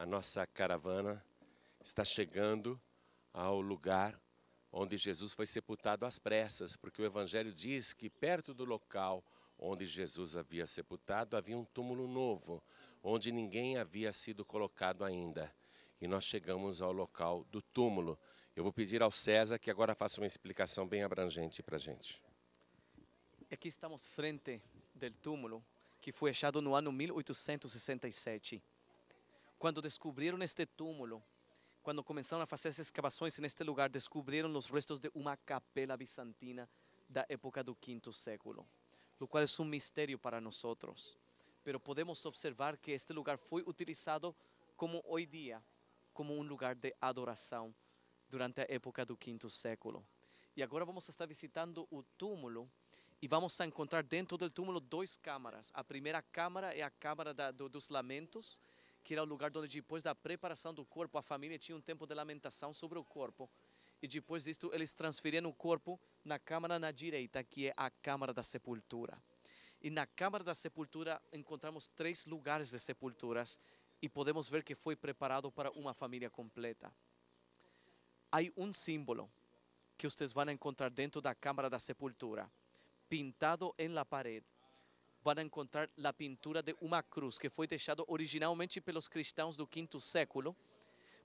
a nossa caravana está chegando ao lugar onde Jesus foi sepultado às pressas, porque o Evangelho diz que perto do local onde Jesus havia sepultado havia um túmulo novo, onde ninguém havia sido colocado ainda. E nós chegamos ao local do túmulo. Eu vou pedir ao César que agora faça uma explicação bem abrangente para a gente. Aqui é estamos frente do túmulo que foi achado no ano 1867. Cuando descubrieron este túmulo, cuando comenzaron a las excavaciones en este lugar, descubrieron los restos de una capela bizantina la época del quinto século, Lo cual es un misterio para nosotros. Pero podemos observar que este lugar fue utilizado como hoy día, como un lugar de adoración durante la época del quinto século. Y ahora vamos a estar visitando el túmulo Y vamos a encontrar dentro del túmulo dos cámaras. La primera cámara es la cámara de los dos lamentos que era o lugar onde depois da preparação do corpo, a família tinha um tempo de lamentação sobre o corpo. E depois disto, eles transferiam o corpo na câmara na direita, que é a câmara da sepultura. E na câmara da sepultura encontramos três lugares de sepulturas e podemos ver que foi preparado para uma família completa. Há um símbolo que vocês vão encontrar dentro da câmara da sepultura, pintado em la parede vão encontrar a pintura de uma cruz que foi deixada originalmente pelos cristãos do quinto século,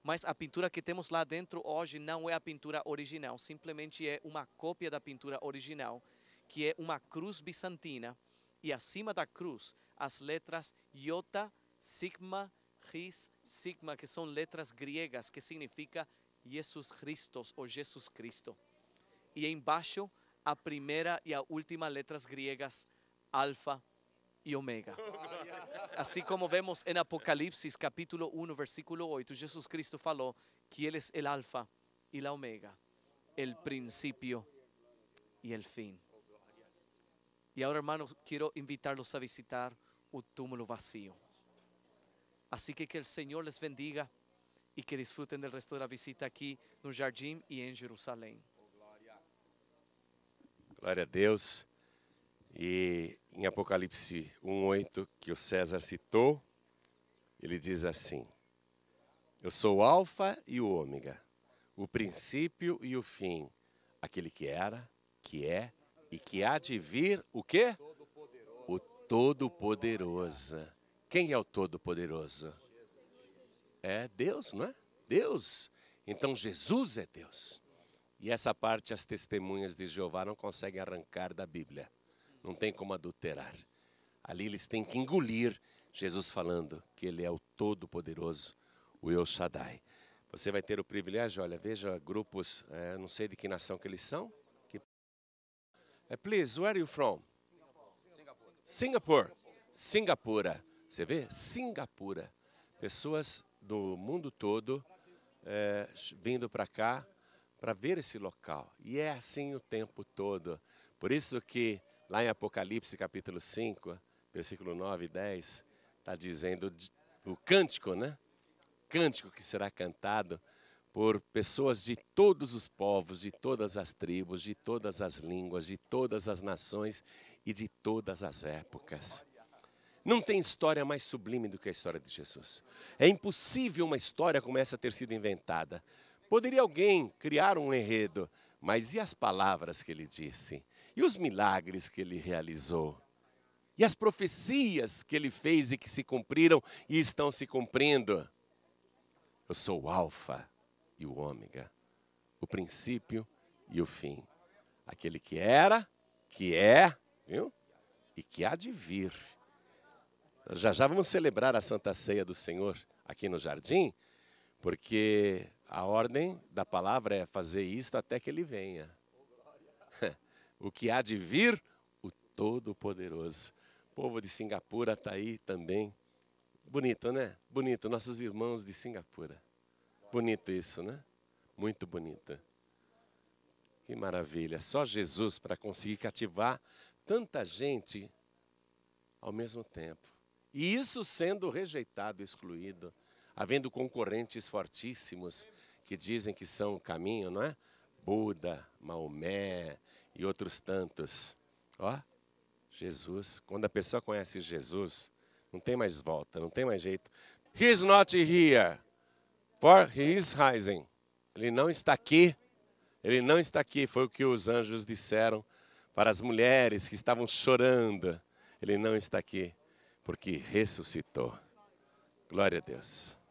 mas a pintura que temos lá dentro hoje não é a pintura original, simplesmente é uma cópia da pintura original, que é uma cruz bizantina, e acima da cruz as letras Iota, Sigma, Ris, Sigma, que são letras gregas, que significa Jesus Cristo ou Jesus Cristo. E embaixo a primeira e a última letras gregas Alfa y Omega. Así como vemos en Apocalipsis. capítulo 1, versículo 8, Jesús Cristo falou que Él es el Alfa y la Omega, El principio y el fin. Y ahora hermanos. Quiero invitarlos a visitar El túmulo vacío. Así que que el Señor les bendiga Y que disfruten del resto de la visita aquí no jardín y en Jerusalén. Gloria a Dios. E em Apocalipse 1:8, que o César citou, ele diz assim: Eu sou o alfa e o ômega, o princípio e o fim, aquele que era, que é e que há de vir o quê? O Todo-Poderoso. Quem é o Todo-Poderoso? É Deus, não é? Deus. Então Jesus é Deus. E essa parte as testemunhas de Jeová não conseguem arrancar da Bíblia não tem como adulterar. Ali eles têm que engolir Jesus falando que Ele é o Todo-Poderoso, o El Shaddai. Você vai ter o privilégio, olha, veja grupos, é, não sei de que nação que eles são. Que... É, please, where are you from? Singapore. Singapura. Você vê? Singapura. Pessoas do mundo todo é, vindo para cá para ver esse local. E é assim o tempo todo. Por isso que Lá em Apocalipse capítulo 5, versículo 9 e 10, está dizendo o cântico, né? Cântico que será cantado por pessoas de todos os povos, de todas as tribos, de todas as línguas, de todas as nações e de todas as épocas. Não tem história mais sublime do que a história de Jesus. É impossível uma história como essa ter sido inventada. Poderia alguém criar um enredo, mas e as palavras que ele disse? E os milagres que ele realizou? E as profecias que ele fez e que se cumpriram e estão se cumprindo? Eu sou o Alfa e o Ômega, o princípio e o fim. Aquele que era, que é, viu? E que há de vir. já já vamos celebrar a Santa Ceia do Senhor aqui no jardim, porque a ordem da palavra é fazer isto até que ele venha o que há de vir, o Todo-Poderoso. O povo de Singapura está aí também. Bonito, né? Bonito, nossos irmãos de Singapura. Bonito isso, né? Muito bonito. Que maravilha. Só Jesus para conseguir cativar tanta gente ao mesmo tempo. E isso sendo rejeitado, excluído, havendo concorrentes fortíssimos que dizem que são o caminho, não é? Buda, Maomé, e outros tantos. Ó, Jesus, quando a pessoa conhece Jesus, não tem mais volta, não tem mais jeito. He's not here, for he is rising. Ele não está aqui, ele não está aqui, foi o que os anjos disseram para as mulheres que estavam chorando. Ele não está aqui, porque ressuscitou. Glória a Deus.